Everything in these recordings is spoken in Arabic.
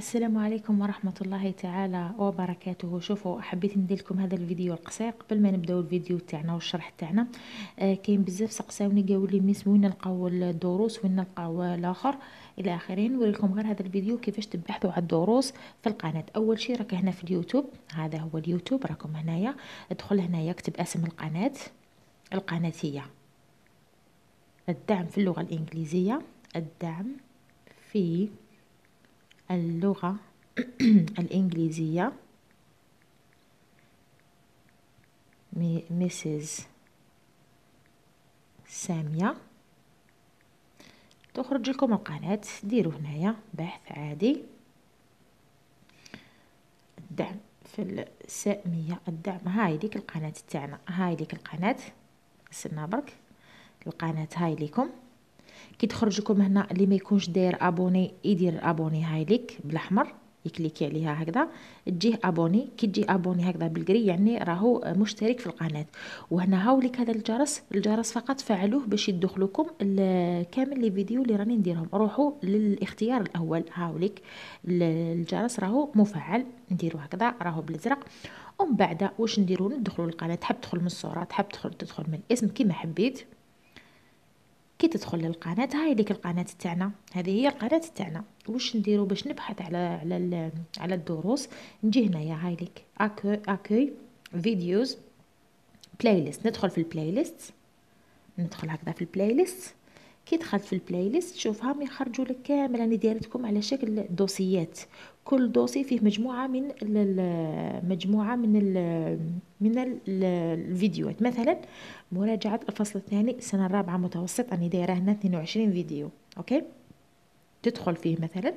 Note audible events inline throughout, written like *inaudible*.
السلام عليكم ورحمة الله تعالى وبركاته شوفوا حبيت ندير لكم هذا الفيديو القصير قبل ما نبداو الفيديو تاعنا والشرح تاعنا آه كاين بزاف سقساوني قالوا لي ميس وين نلقاو الدروس وين نلقاو الاخر الى اخره نوريكم غير هذا الفيديو كيفاش تبحثوا على الدروس في القناه اول شيء راك هنا في اليوتيوب هذا هو اليوتيوب راكم هنايا ادخل هنايا اكتب اسم القناه القناه هي الدعم في اللغه الانجليزيه الدعم في اللغة *clears throat* الإنجليزية ميسيز سامية تخرج لكم القناة ديروا هنايا بحث عادي الدعم في السامية الدعم هاي ليك القناة تاعنا هاي ليك القناة السنابرك القناة هاي ليكم كي تخرج لكم هنا اللي ما يكونش داير ابوني يدير ابوني هاي ليك بالاحمر يكليكي عليها هكذا تجيه ابوني كي تجي ابوني هكذا بالكري يعني راهو مشترك في القناه وهنا هاو ليك هذا الجرس الجرس فقط فعلوه باش يدخلوكم كامل لي فيديو اللي راني نديرهم روحوا للاختيار الاول هاو هاوليك الجرس راهو مفعل نديرو هكذا راهو بالازرق ومن بعد واش نديرو ندخلو للقناه تحب تدخل من الصوره تحب تدخل تدخل من الاسم كيما حبيت كي تدخل للقناه هاي ديك القناه تاعنا هذه هي القناه تاعنا واش نديرو باش نبحث على على على الدروس نجي هنايا هاي ليك اكوي فيديوز بلاي ليست ندخل في البلاي ليست ندخل هكذا في البلاي ليست كي دخلت في البلاي ليست شوفها يخرجوا لك كامل انا دارتكم على شكل دوسيات كل دوسي فيه مجموعه من مجموعه من ال من ال الفيديوهات مثلا مراجعه الفصل الثاني السنه الرابعه متوسط اني دايره هنا 22 فيديو اوكي تدخل فيه مثلا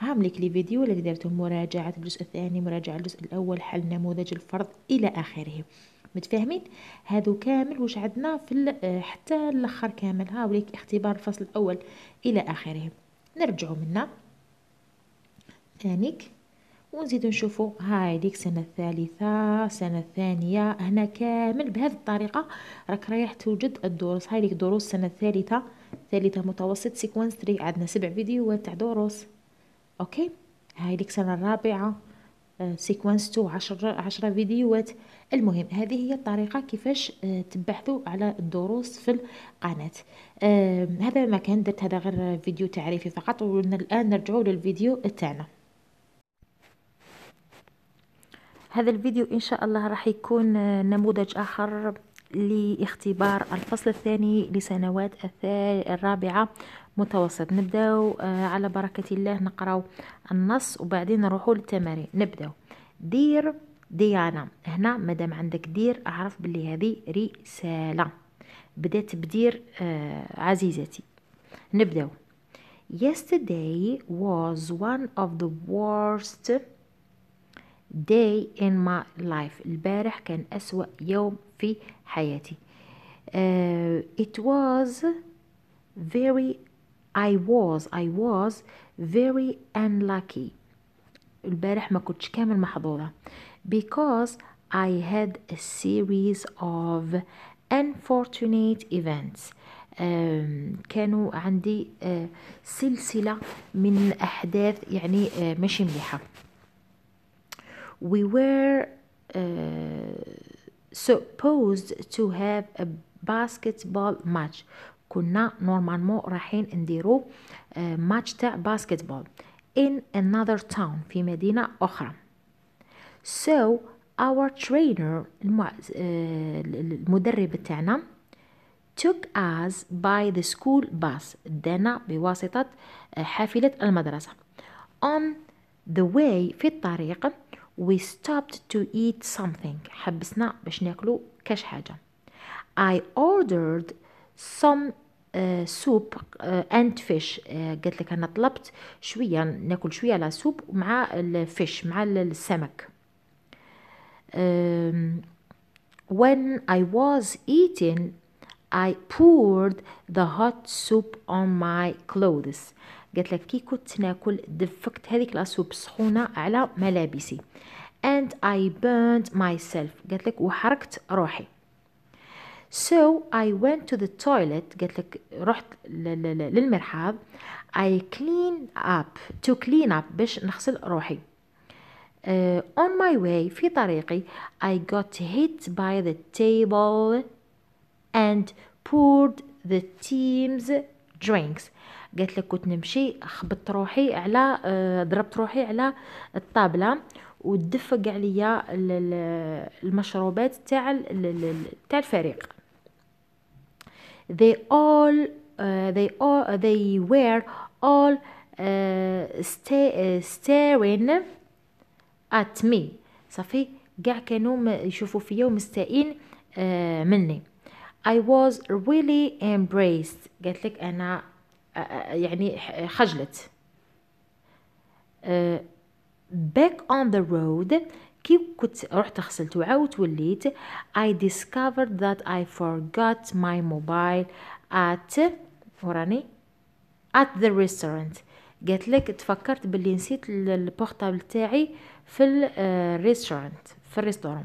هاملك لي فيديو اللي درتهم مراجعه الجزء الثاني مراجعه الجزء الاول حل نموذج الفرض الى اخره متفاهمين هادو كامل واش عندنا في آه، حتى الاخر كامل هاوليك اختبار الفصل الاول الى اخره نرجعوا منا ميكانيك ونزيدو نشوفو هايديك السنة الثالثة السنة الثانية هنا كامل بهذه الطريقة راك رايح توجد الدروس هايديك دروس السنة الثالثة ثالثة متوسط سيكونس 3 عندنا سبع فيديوهات تاع دروس اوكي هايديك السنة الرابعة سيكونس آه، 2 عشر, عشرة فيديوهات المهم هذه هي الطريقة كيفاش آه، تبحثوا على الدروس في القناة آه، هذا ما كان درت هذا غير فيديو تعريفي فقط والآن نرجعوا للفيديو تاعنا هذا الفيديو ان شاء الله راح يكون آه، نموذج اخر لاختبار الفصل الثاني لسنوات الرابعة متوسط نبداو آه، على بركة الله نقراو النص وبعدين نروحوا للتمارين نبداو دير ديانا هنا مادام عندك دير اعرف بلي هذه رسالة بدات بدير آه، عزيزتي نبداو yesterday was one of the worst day in my life البارح كان أسوأ يوم في حياتي uh, it was very I was I was very unlucky البارح ما كنتش كامل محظوظة because I had a series of unfortunate events um, كانوا عندي uh, سلسلة من أحداث يعني uh, مش مليحة we were uh, supposed to have a basketball match كنا نورمالمون رايحين نديرو ماتش تاع باسكتبول in another town في مدينة أخرى so our trainer المدرب تاعنا took us by the school bus دانا بواسطة حافلة المدرسة on the way في الطريق we stopped to eat something حبسنا باش ناكلو كاش حاجة I ordered some uh, soup uh, and fish uh, قالت لك أنا طلبت شوية ناكل شوية لا سوب مع الفيش مع السمك um, when I was eating I poured the hot soup on my clothes قالت لك كي كنت ناكل دفكت هذيك لاسوب سخونه على ملابسي and I burned myself قالت لك وحركت روحي so I went to the toilet قالت لك رحت للمرحاض I clean up to clean up باش نغسل روحي uh, on my way في طريقي I got hit by the table and poured the team's drinks قالت لك كنت نمشي خبطت روحي على آه، ضربت روحي على الطابله ودفق عليا المشروبات تاع تاع الفريق they all uh, they all they were all uh, آه، stay, uh, staring at me صافي كاع كانوا يشوفوا فيا ومستائين uh, مني I was really embraced قالت لك انا يعني خجلت آه، back on the road كي كنت رحت غسلت وعاود وليت I discovered that I forgot my mobile at وراني at the restaurant قالت لك تفكرت باللي نسيت البورتابل تاعي في الريستورانت آه، في الريستوران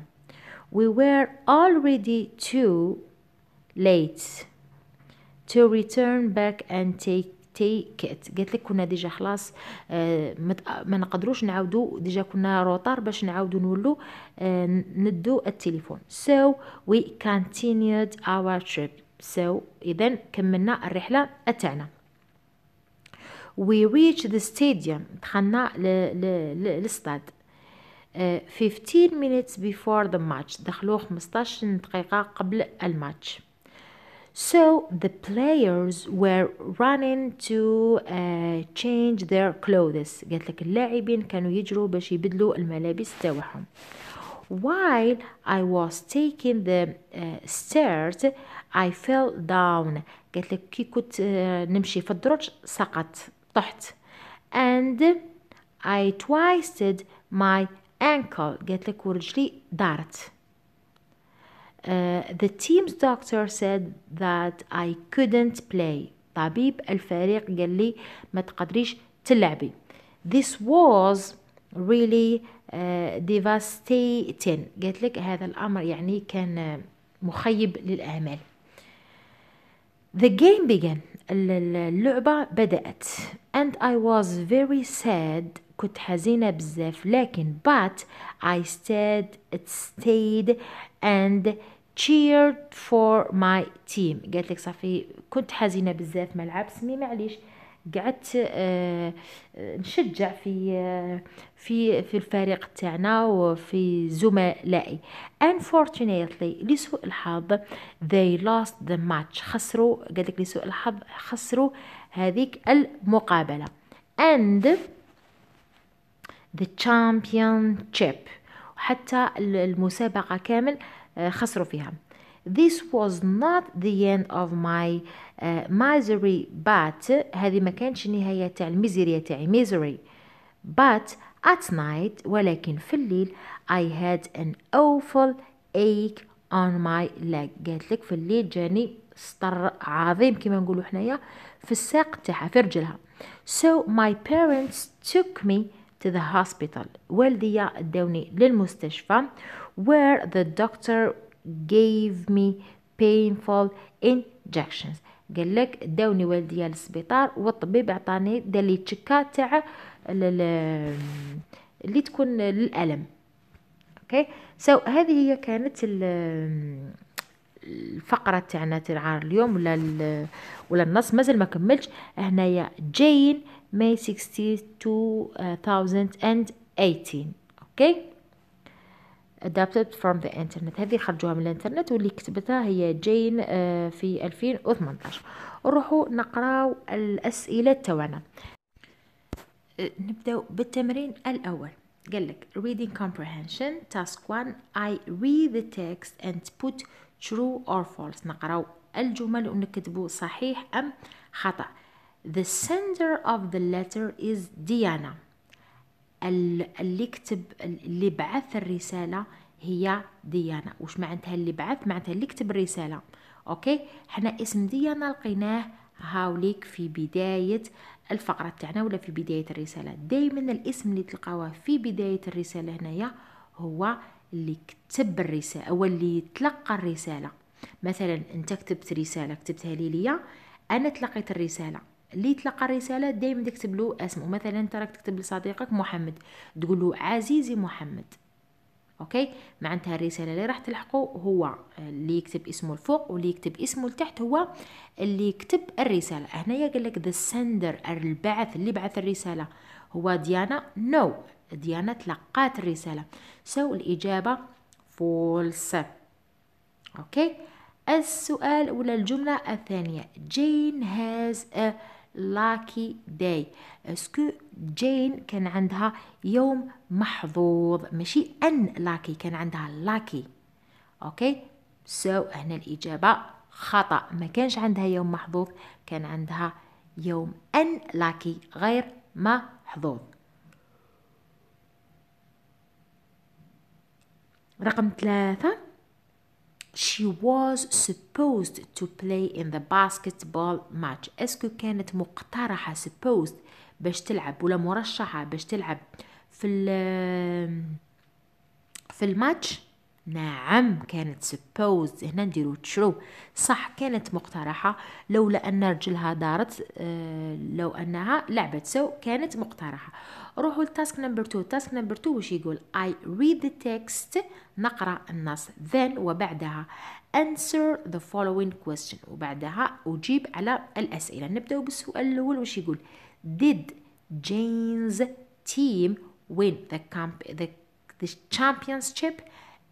we were already too late to return back and take take it قالت لك كنا ديجا خلاص آه، ما نقدروش نعاودو ديجا كنا روطار باش نعاودو نولو آه، ندو التليفون so we continued our trip so اذا كملنا الرحله تاعنا we reached the stadium دخلنا للاستاد 15 آه، minutes before the match دخلوه 15 دقيقة قبل الماتش So the players were running to uh, change their clothes قالت لك اللاعبين كانوا يجروا باش يبدلوا الملابس تاعهم while I was taking the uh, stairs I fell down قالت لك كي كنت uh, نمشي في الدرج سقط طحت and I twisted my ankle قالت لك ورجلي دارت uh, the team's doctor said that I couldn't play طبيب الفريق قال لي ما تقدريش تلعبي this was really uh, devastating قلت لك هذا الأمر يعني كان uh, مخيب للأمال The game began اللعبة بدأت and I was very sad كنت حزينة بزاف لكن but I stayed stayed and cheered for my team قالت لك صافي كنت حزينه بزاف ما سمي معليش قعدت آه نشجع في آه في في الفريق تاعنا وفي زملائي unfortunately لسوء الحظ they lost the match خسروا قالت لك لسوء الحظ خسروا هذيك المقابله and the championship حتى المسابقة كامل آه، خسروا فيها This was not the end of my uh, misery but هذه ما كانش النهاية تاع الميزيريا تاعي misery but at night ولكن في الليل I had an awful ache on my leg قالت لك في الليل جاني سطر عظيم كما نقولوا حنايا في الساق تاعها في رجلها so my parents took me to the hospital والدي ادوني للمستشفى where the doctor gave me painful injections قال لك داوني والديا للسبيطار والطبيب عطاني دار لي تشكا تاع اللي تكون للالم اوكي okay. سو so, هذه هي كانت الفقره تاعنا تاع اليوم ولا ولا النص مازال ما كملتش هنايا جين ماي 60 2018 اوكي adapted from the internet هذه خرجوها من الانترنت واللي كتبتها هي جين آه، في 2018 نروحوا نقراو الاسئله تاعنا آه، نبداو بالتمرين الاول قال لك reading comprehension task 1 I read the text and put true or false نقراو الجمل ونكتبو صحيح أم خطأ the sender of the letter is ديانا اللي كتب اللي بعث الرسالة هي ديانا واش معناتها اللي بعث معناتها اللي كتب الرسالة اوكي حنا اسم ديانا لقيناه هاوليك في بداية الفقرة تاعنا ولا في بداية الرسالة دايما الاسم اللي تلقاوه في بداية الرسالة هنايا هو اللي كتب الرسالة أو اللي تلقى الرسالة مثلا أنت كتبت رسالة كتبتها لي ليا أنا تلقيت الرسالة اللي تلقى الرسالة دايما تكتب له اسمه مثلا أنت راك تكتب لصديقك محمد تقول له عزيزي محمد اوكي معناتها الرساله اللي راح تلحقه هو اللي يكتب اسمه الفوق واللي يكتب اسمه لتحت هو اللي يكتب الرساله هنايا قال لك ذا سندر البعث اللي بعث الرساله هو ديانا نو no. ديالنا تلقات الرسالة سو so, الإجابة فولس أوكي okay. السؤال ولا الجملة الثانية جين هاز a lucky day اسكو جين كان عندها يوم محظوظ ماشي ان لاكي كان عندها لاكي اوكي سو so, هنا الإجابة خطأ ما كانش عندها يوم محظوظ كان عندها يوم ان لاكي غير محظوظ رقم ثلاثة she was supposed to play in the basketball match اسكو كانت مقترحة supposed باش تلعب ولا مرشحة باش تلعب في في الماتش نعم كانت سبوز هنا نديرو تشرو صح كانت مقترحة لولا أن رجلها دارت آه، لو أنها لعبت سو كانت مقترحة روحوا لتاسك نمبر تو تاسك نمبر تو واش يقول I read the text نقرأ النص then وبعدها answer the following question وبعدها أجيب على الأسئلة نبدأ بالسؤال الأول واش يقول did Jane's team win the, camp the, the championship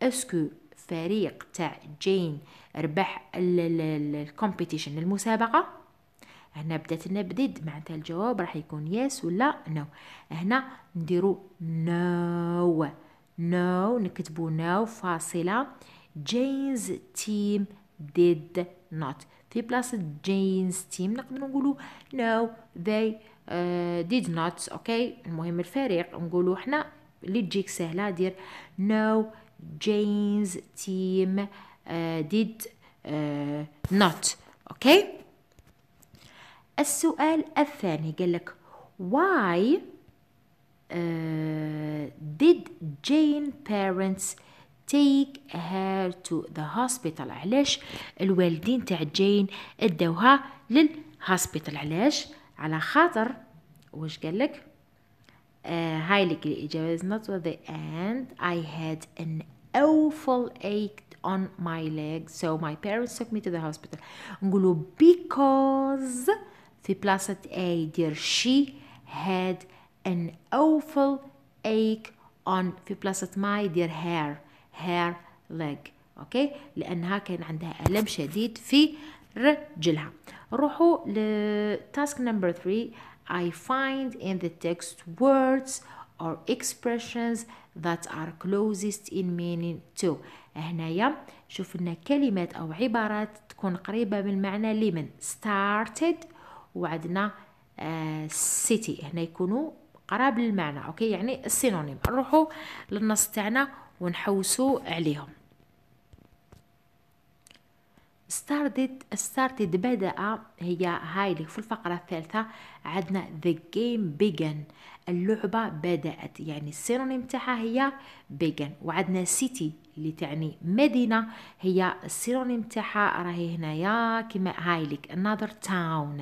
اسكو فريق تاع جين ربح الكومبيتيشن المسابقه هنا بدات نبدد معناتها الجواب راح يكون يس ولا نو هنا نديرو نو نو نكتبو نو فاصله جينز تيم ديد نوت في بلاصة جينز تيم نقدر نقولو نو ذي ديد نوت اوكي المهم الفريق نقولو حنا اللي تجيك سهلة دير no Jane's team uh, did uh, not okay السؤال الثاني قال لك why uh, did Jane parents take her to the hospital علاش الوالدين تاع جين اداوها للهوسبيتال علاش على خاطر واش قال لك uh, هاي الإجابة is not at the end. I had an awful ache on my leg so my parents took me to the hospital Ngulu because في بلاسة A dear she had an awful ache on في بلاسة my dear hair hair leg Okay, لانها كان عندها الم شديد في رجلها روحوا لتاسك نمبر 3 I find in the text words or expressions that are closest in meaning to هنايا شوفنا كلمات أو عبارات تكون قريبة من معنى لمن started وعندنا آه city هنا يكونوا قراب للمعنى أوكي يعني السينونيم نروحوا للنص تاعنا ونحوسوا عليهم started started بدأ هي هاي اللي في الفقرة الثالثة عندنا the game began اللعبة بدأت يعني السينونيم تاعها هي began وعندنا city اللي تعني مدينة هي السينونيم تاعها راهي هنايا كيما هاي لك another town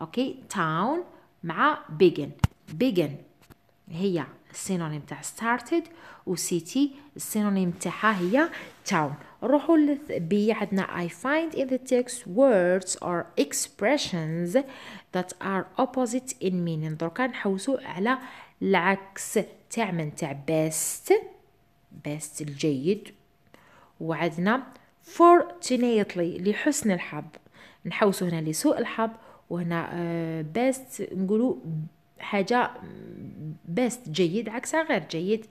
اوكي town مع began began هي السينونيم تاع started و city السينونيم تاعها هي town نروحوا للبي عندنا I find in the text words or expressions that are opposite in meaning دركا نحوسوا على العكس تاع من تاع best best الجيد وعندنا fortunately لحسن الحظ نحوسوا هنا لسوء الحظ وهنا آه، best نقولوا حاجة best جيد عكسها غير جيد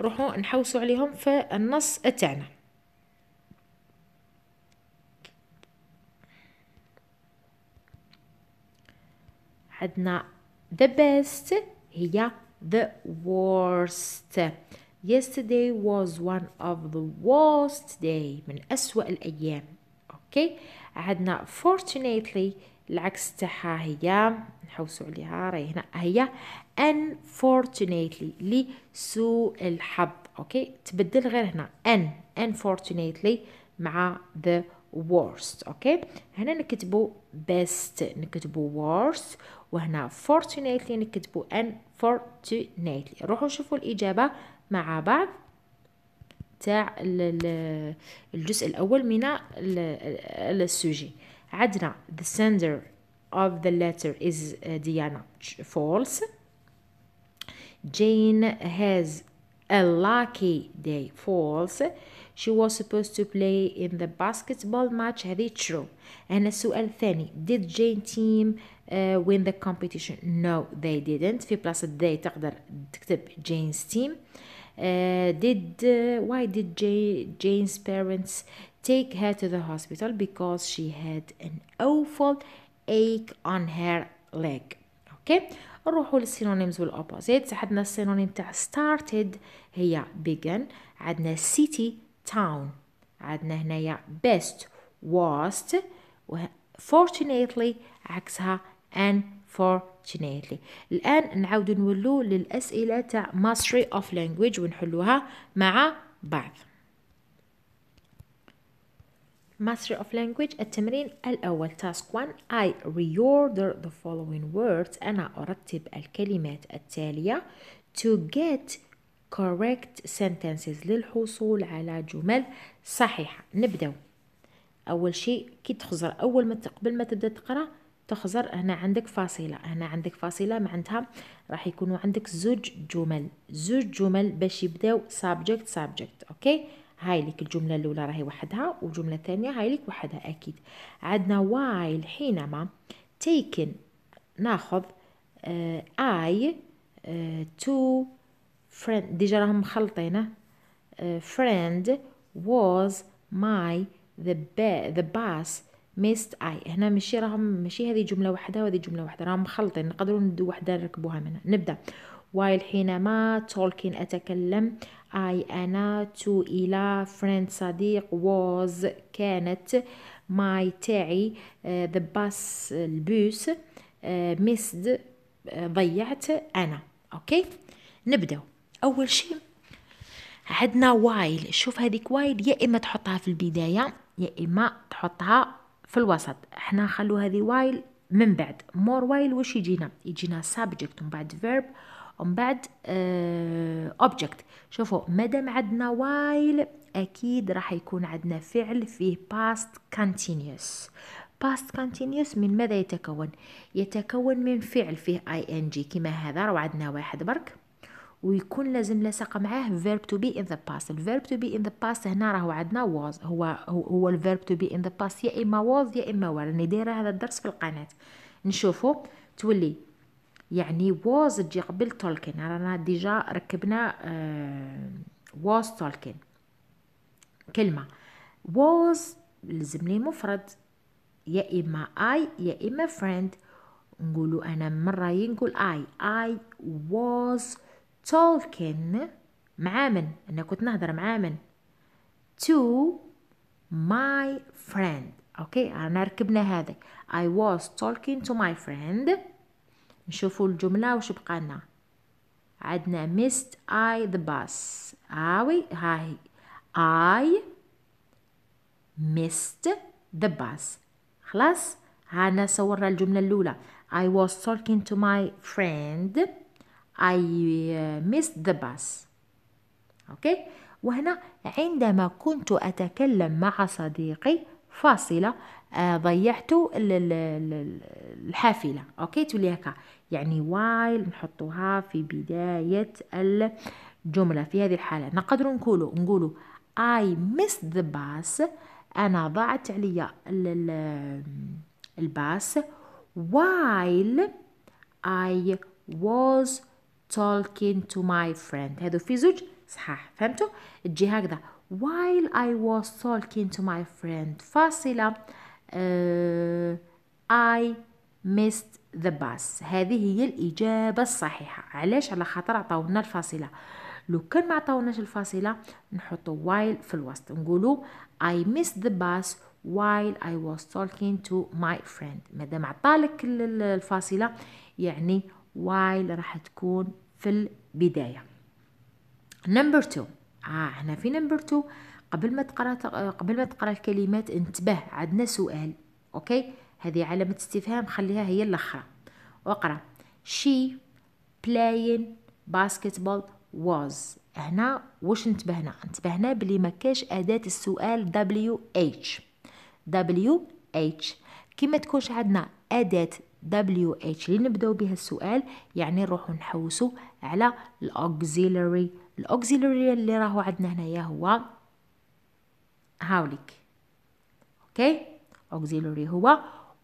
روحوا نحوسوا عليهم في النص تاعنا عندنا the best هي the worst yesterday was one of the worst day من أسوأ الأيام أوكي عندنا fortunately العكس تاعها هي نحوسوا عليها راهي هنا هي unfortunately لسوء الحظ اوكي تبدل غير هنا ان unfortunately مع the worst اوكي هنا نكتبو best نكتبو worst وهنا fortunately نكتبو unfortunately روحوا شوفوا الاجابه مع بعض تاع الجزء الاول من السوجي عندنا the sender of the letter is Diana false Jane has a lucky day false she was supposed to play in the basketball match هذه true And السؤال الثاني did Jane team uh, win the competition no they didn't في they تقدر تكتب Jane's team uh, did uh, why did Jay, Jane's parents take her to the hospital because she had an awful ache on her leg اوكي نروحوا للسينونيمز والاوبوزيت عندنا السينونيم تاع started هي began عندنا city town عندنا هنايا best worst و fortunately عكسها now الآن نعاود نولو the تاع mastery of language ونحلوها مع بعض Mastery of Language التمرين الأول Task 1 I reorder the following words أنا أرتب الكلمات التالية to get correct sentences للحصول على جمل صحيحة نبدأ أول شيء كي تخزر أول ما قبل ما تبدأ تقرأ تخزر هنا عندك فاصلة هنا عندك فاصلة معناتها راح يكونوا عندك زوج جمل زوج جمل باش يبداو subject subject أوكي هاي لك الجملة الأولى راهي وحدها والجملة الثانية هاي لك وحدها أكيد عندنا while حينما taken ناخذ آه I آه to friend ديجا راهم مخلطينه آه، friend was my the ba the bus missed I هنا ماشي راهم ماشي هذه جمله واحده وهذه جمله واحده راهم مخلطين نقدروا ندو وحده نركبوها منها نبدا while حينما تولكين أتكلم I أنا تو إلى friend صديق was كانت my تاعي uh, آه، the bus البوس uh, آه، missed uh, ضيعت أنا أوكي okay? نبداو اول شيء عندنا وايل شوف هذيك وايل يا اما تحطها في البدايه يا اما تحطها في الوسط احنا نخلو هذه وايل من بعد مور وايل واش يجينا يجينا subject ومن بعد verb ومن بعد اوبجكت آه، uh, شوفوا مادام عندنا وايل اكيد راح يكون عندنا فعل فيه past continuous past continuous من ماذا يتكون يتكون من فعل فيه ان جي كما هذا راه عندنا واحد برك ويكون لازم لاصق معاه verb to be in the past الverb to be in the past هنا راهو عندنا was هو هو الverb to be in the past يا اما was يا اما were راني دايره هذا الدرس في القناه نشوفو تولي يعني was تجي قبل تولكن رانا ديجا ركبنا آه was تولكن كلمه was لازم لي مفرد يا اما اي يا اما friend نقولو انا من رايي نقول اي I was talking مع من أنا كنت نهضر مع من to my friend أوكي أنا ركبنا هذا I was talking to my friend نشوفوا الجملة وش بقى لنا عندنا missed I the bus هاوي هاي I missed the bus خلاص هانا صورنا الجملة الأولى I was talking to my friend I uh, missed the bus أوكي وهنا عندما كنت أتكلم مع صديقي فاصلة آه، ضيعت الحافلة أوكي تولي هكا يعني while نحطوها في بداية الجملة في هذه الحالة نقدر نقوله نقوله I missed the bus أنا ضاعت عليا الباس while I was talking to my friend هادو في زوج صحاح فهمتوا تجي هكذا while I was talking to my friend فاصلة uh, I missed the bus هذه هي الإجابة الصحيحة علاش على خاطر عطاونا الفاصلة لو كان ما عطاوناش الفاصلة نحطو while في الوسط نقولو I missed the bus while I was talking to my friend مادام عطالك الفاصلة يعني while راح تكون في البداية نمبر 2 آه هنا في نمبر 2 قبل ما تقرا قبل ما تقرا الكلمات انتبه عندنا سؤال اوكي هذه علامة استفهام خليها هي الاخرى واقرا she playing basketball was هنا واش انتبهنا انتبهنا بلي ما كاش اداة السؤال WH WH كي ما تكونش عندنا اداة WH نبداو بها السؤال يعني نروحو نحوسو على الأوكزيلري الأوكزيلري اللي راهو عندنا هنايا هو هاوليك اوكي auxiliary هو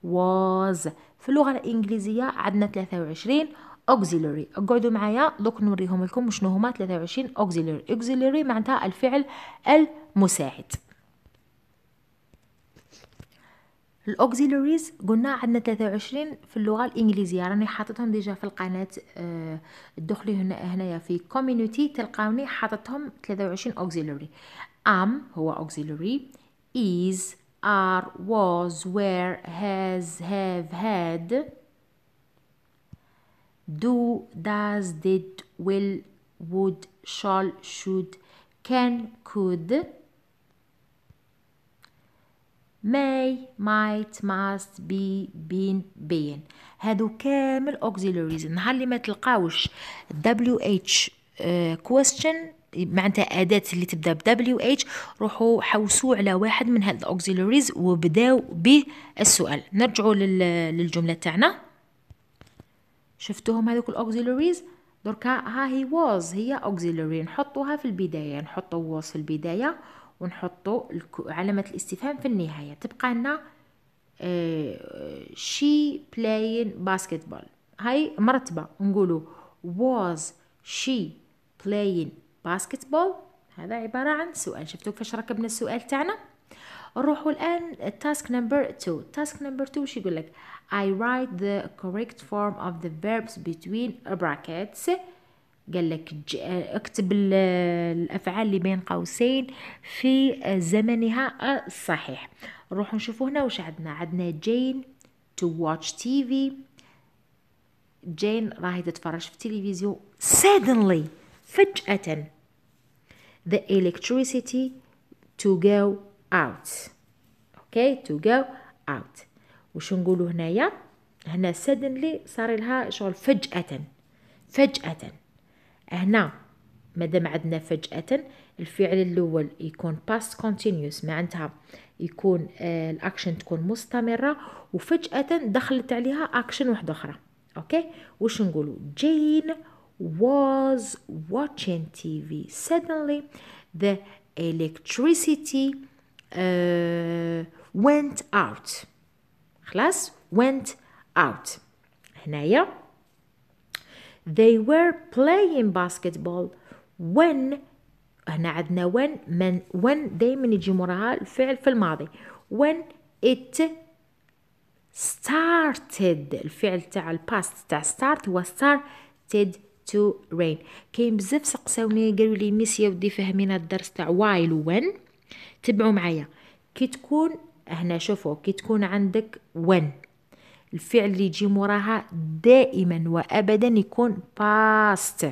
was في اللغة الإنجليزية عندنا 23 auxiliary اقعدوا معايا دوك نوريهم لكم شنو هما 23 auxiliary auxiliary معناتها الفعل المساعد الاوكسيلوريز قلنا عندنا 23 في اللغه الانجليزيه راني حاطتهم ديجا في القناه أه دخلي هنا هنايا في كوميونيتي تلقاوني حاطتهم 23 اوكسيلوري ام هو اوكسيلوري is are was were has have had do does did will would shall should can could may might must be been been هادو كامل auxiliaries نهار اللي ما تلقاوش WH آه، question معناتها أداة اللي تبدا ب WH روحوا حوسوا على واحد من هاد الأوكسيلوريز وبداو به السؤال نرجعوا للجملة تاعنا شفتوهم هذوك الأوكسيلوريز دركا ها هي was هي auxiliary نحطوها في البداية نحطو was في البداية ونحطو علامة الاستفهام في النهاية تبقى لنا آه، شي بلاين basketball هاي مرتبة نقولو was she playing basketball هذا عبارة عن سؤال شفتو كيفاش ركبنا السؤال تاعنا نروحو الآن task نمبر 2 تاسك نمبر 2 وش يقولك I write the correct form of the verbs between brackets قال لك اكتب الافعال اللي بين قوسين في زمنها الصحيح نروحوا نشوفوا هنا واش عندنا عندنا جين تو واتش تي في جين راهي تتفرج في التلفزيون suddenly فجأة the electricity to go out اوكي okay, to go out وش نقولوا هنايا هنا suddenly صار لها شغل فجأة فجأة هنا مادام عندنا فجأة الفعل الأول يكون past continuous معنتها يكون آه، الأكشن تكون مستمرة وفجأة دخلت عليها أكشن واحدة أخرى أوكي وش نقولوا جين was watching TV suddenly the electricity uh, went out خلاص went out هنايا they were playing basketball when هنا عندنا when من when دايما يجي موراها الفعل في الماضي when it started الفعل تاع الباست تاع start هو started to rain كاين بزاف سقساوني قالوا لي ميس يا ودي فهمينا الدرس تاع while when تبعوا معايا كي تكون هنا شوفوا كي تكون عندك when الفعل اللي يجي موراها دائما وابدا يكون باست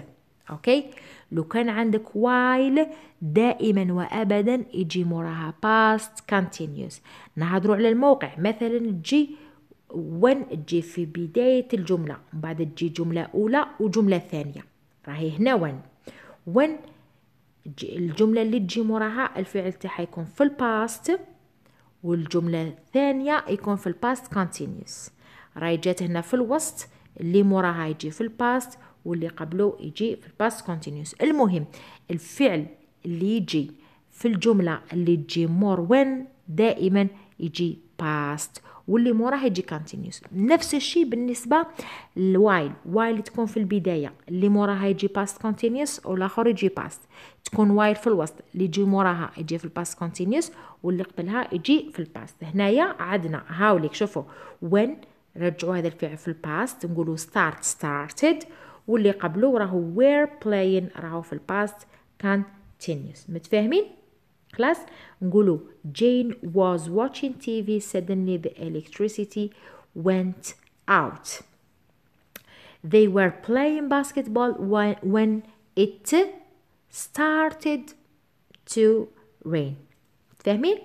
اوكي لو كان عندك وايل دائما وابدا يجي موراها past continuous نهضروا على الموقع مثلا تجي when تجي في بداية الجملة من بعد تجي جملة أولى وجملة ثانية راهي هنا when when الجملة اللي تجي موراها الفعل تاعها يكون في الباست والجملة الثانية يكون في الباست continuous راهي جات هنا في الوسط اللي موراها يجي في الباست واللي قبله يجي في الباست كونتينيوس المهم الفعل اللي يجي في الجملة اللي تجي مور وين دائما يجي باست واللي موراها يجي كونتينيوس نفس الشيء بالنسبه للوايل وايل تكون في البدايه اللي موراها يجي باست كونتينيوس والاخر يجي باست تكون وايل في الوسط اللي يجي موراها يجي في الباست كونتينيوس واللي قبلها يجي في الباست هنايا عندنا هاوليك شوفوا وين نرجعوا هذا الفعل في الباست نقولوا start started واللي قبله راهو were playing راهو في الباست continuous متفاهمين خلاص نقولوا Jane was watching TV suddenly the electricity went out they were playing basketball when it started to rain فاهمين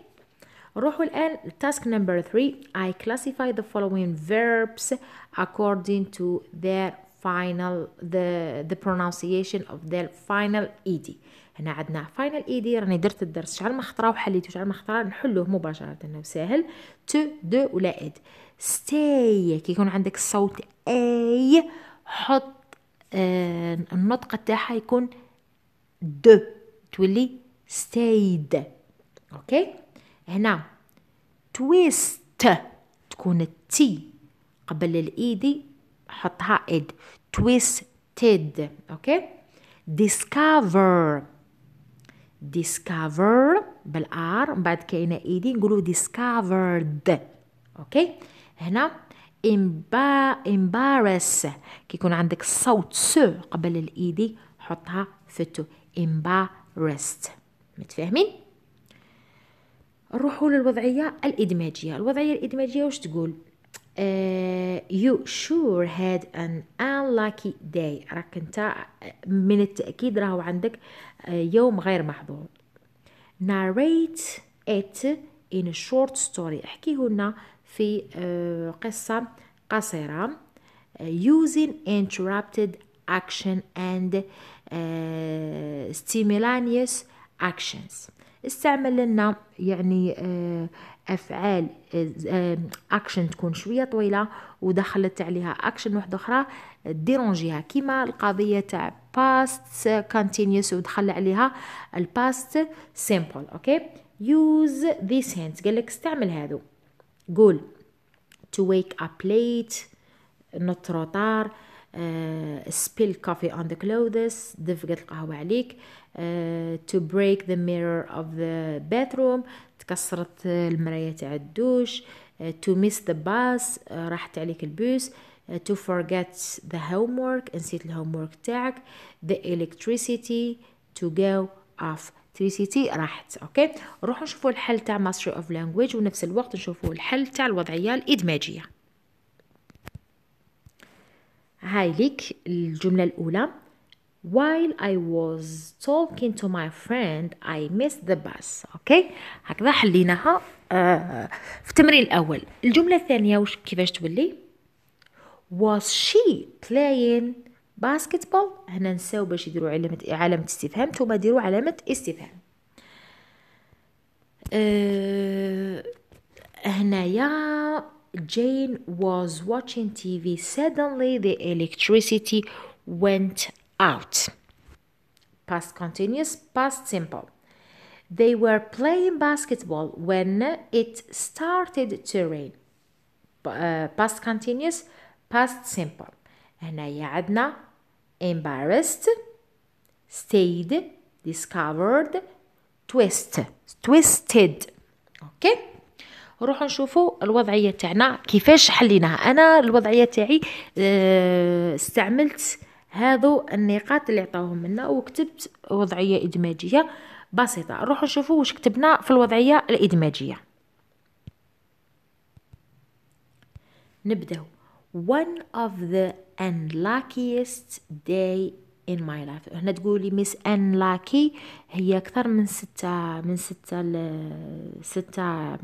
نروحوا الآن لتاسك نمبر ثري I classify the following verbs according to their final the, the pronunciation of their final ed هنا عندنا final ed راني درت الدرس شحال ما خطره وحليته شحال ما خطره نحلوه مباشره ساهل تو دو ولا اد stay كي يكون عندك صوت اي حط آه النطق تاعها يكون د تولي ستايد اوكي هنا تويست تكون التي قبل الايدي حطها اد تويستد اوكي ديسكافر ديسكافر بالار من بعد كاينه ايدي نقولوا ديسكافرد اوكي هنا امبارس كي كيكون عندك الصوت سو قبل الايدي حطها في تو امبارست متفاهمين نروحوا للوضعيه الادماجيه الوضعيه الادماجيه واش تقول Uh, you sure had an unlucky day راك انت آه، من التأكيد راهو عندك آه، يوم غير محظوظ narrate it in a short story احكيه لنا في قصة قصيرة using interrupted action and uh, stimulus actions استعمل لنا يعني آه، افعال اكشن آه، آه، تكون شويه طويله ودخلت عليها اكشن واحده اخرى ديرونجيها كيما القضيه تاع باست كونتينيوس ودخل عليها الباست سيمبل اوكي يوز ذيس هانت قال لك استعمل هذو قول تو ويك اب ليت نط روطار سبيل كافي اون ذا كلوذس دفقت القهوه عليك آه، to break the mirror of the bathroom تكسرت المراية تاع الدوش آه، to miss the bus آه، راحت عليك البوس to forget the homework نسيت الهومورك تاعك the electricity to go off تريسيتي راحت اوكي نروحوا نشوفوا الحل تاع ماستري اوف لانجويج ونفس الوقت نشوفوا الحل تاع الوضعيه الادماجيه هاي ليك الجمله الاولى while I was talking to my friend I missed the bus اوكي okay? هكذا حليناها آه في التمرين الاول الجمله الثانيه وش كيفاش تولي was she playing basketball هنا نساو باش يديروا علامه علامه استفهام ثم ديروا علامه استفهام آه هنايا Jane was watching TV. Suddenly, the electricity went out. Past continuous, past simple. They were playing basketball when it started to rain. Uh, past continuous, past simple. هنايا عندنا embarrassed, stayed, discovered, twist, twisted. okay. نروحوا نشوفوا الوضعيه تاعنا كيفاش حليناها انا الوضعيه تاعي استعملت هادو النقاط اللي عطاوهم لنا وكتبت وضعيه ادماجيه بسيطه نروحوا نشوفوا واش كتبنا في الوضعيه الادماجيه نبداو one of the unluckiest day in my life هنا تقولي مس unlucky هي اكثر من ستة من ستة ل... ستة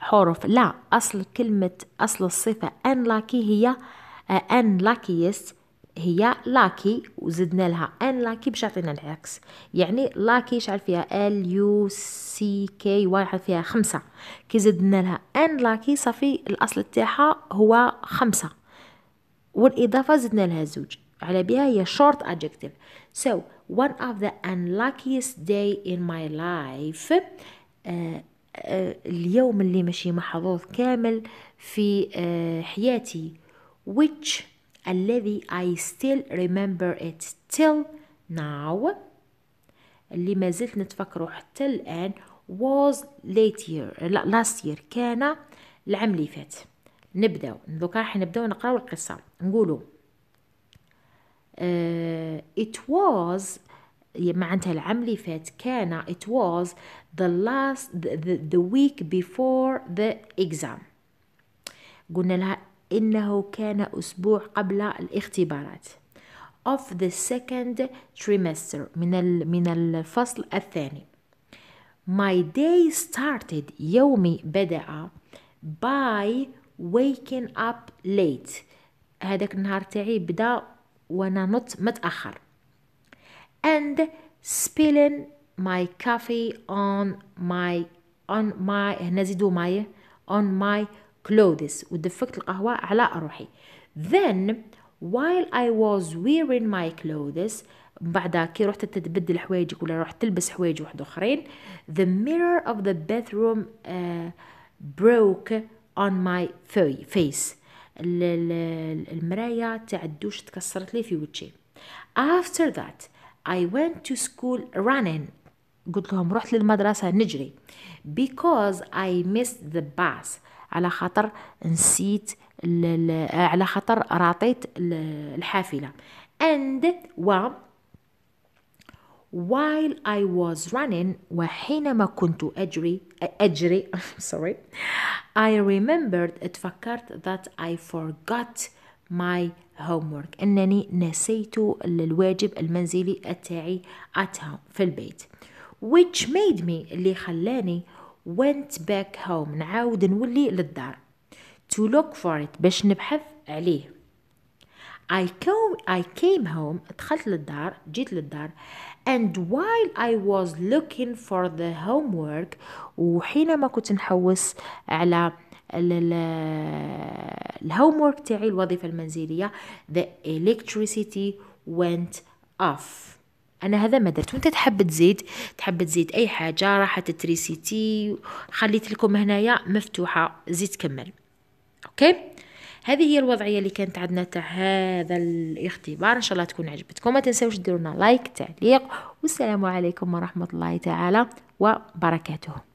حروف لا اصل كلمة اصل الصفة unlucky هي آه، unluckiest هي لاكي وزدنا لها ان لاكي باش يعطينا العكس يعني لاكي شعل فيها ال يو سي كي واي فيها خمسة كي زدنا لها ان لاكي صافي الاصل تاعها هو خمسة والاضافه زدنا لها زوج على بها هي short adjective so one of the unluckiest لاكيست in my life لايف آه، آه، اليوم اللي ماشي محظوظ كامل في uh, حياتي which الذي I still remember it till now اللي ما زلت نتفكره حتى الآن was late year لا last year كان العام اللي فات نبدأ دوكا راح نبدأ نقرأ القصه نقوله آه، uh, it was معناتها العام اللي فات كان it was the last the, the, the week before the exam قلنا لها إنه كان أسبوع قبل الاختبارات of the second trimester من من الفصل الثاني My day started يومي بدأ by waking up late هذاك النهار تاعي بدا وانا نط متاخر and spilling my coffee on my on my هنا ماي on my clothes ودفقت القهوة على روحي then while I was wearing my clothes بعد كي رحت تتبدل حوايجك ولا رحت تلبس حوايج واحد اخرين the mirror of the bathroom uh, broke on my face المراية تاع الدوش تكسرت لي في وجهي after that I went to school running قلت لهم رحت للمدرسة نجري because I missed the bus على خاطر نسيت على خاطر راطيت الحافلة and و while I was running وحينما كنت أجري أجري *laughs* sorry I remembered اتفكرت that I forgot my homework أنني نسيت الواجب المنزلي التاعي at home في البيت which made me اللي خلاني went back home نعاود نولي للدار to look for it باش نبحث عليه I came, I came home دخلت للدار جيت للدار and while I was looking for the homework وحينما كنت نحوس على الهومورك تاعي الوظيفة المنزلية the electricity went off انا هذا ما درت وانت تحب تزيد تحب تزيد اي حاجه راح تريسيتي خليت لكم هنايا مفتوحه زيد كمل اوكي هذه هي الوضعيه اللي كانت عندنا تاع هذا الاختبار ان شاء الله تكون عجبتكم ما تنساوش ديرونا لنا لايك تعليق والسلام عليكم ورحمه الله تعالى وبركاته